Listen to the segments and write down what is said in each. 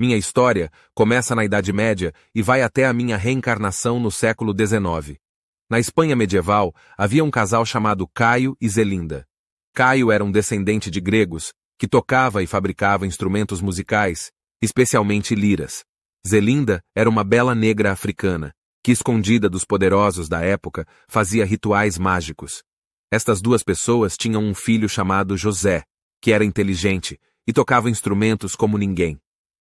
Minha história começa na Idade Média e vai até a minha reencarnação no século XIX. Na Espanha medieval, havia um casal chamado Caio e Zelinda. Caio era um descendente de gregos que tocava e fabricava instrumentos musicais, especialmente liras. Zelinda era uma bela negra africana que, escondida dos poderosos da época, fazia rituais mágicos. Estas duas pessoas tinham um filho chamado José, que era inteligente e tocava instrumentos como ninguém.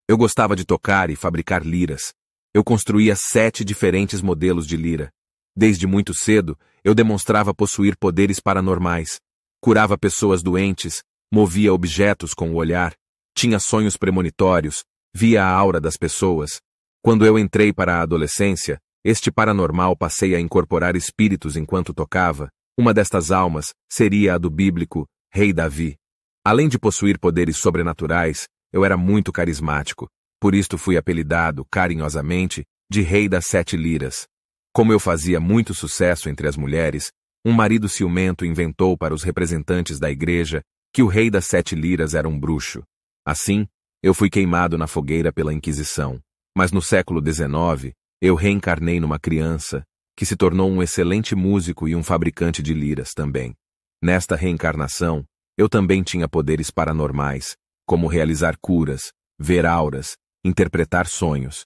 Eu gostava de tocar e fabricar liras. Eu construía sete diferentes modelos de lira. Desde muito cedo, eu demonstrava possuir poderes paranormais. Curava pessoas doentes, movia objetos com o olhar, tinha sonhos premonitórios, via a aura das pessoas. Quando eu entrei para a adolescência, este paranormal passei a incorporar espíritos enquanto tocava. Uma destas almas seria a do bíblico Rei Davi. Além de possuir poderes sobrenaturais, eu era muito carismático, por isto fui apelidado, carinhosamente, de Rei das Sete Liras. Como eu fazia muito sucesso entre as mulheres, um marido ciumento inventou para os representantes da igreja que o Rei das Sete Liras era um bruxo. Assim, eu fui queimado na fogueira pela Inquisição. Mas no século XIX, eu reencarnei numa criança, que se tornou um excelente músico e um fabricante de liras também. Nesta reencarnação, eu também tinha poderes paranormais, como realizar curas, ver auras, interpretar sonhos.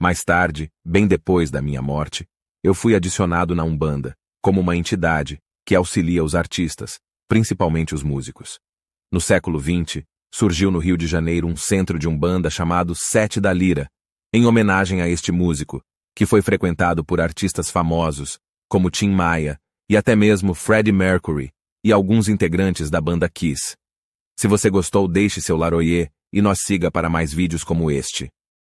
Mais tarde, bem depois da minha morte, eu fui adicionado na Umbanda, como uma entidade que auxilia os artistas, principalmente os músicos. No século XX, surgiu no Rio de Janeiro um centro de Umbanda chamado Sete da Lira, em homenagem a este músico, que foi frequentado por artistas famosos, como Tim Maia e até mesmo Freddie Mercury e alguns integrantes da banda Kiss. Se você gostou, deixe seu laroyer e nos siga para mais vídeos como este.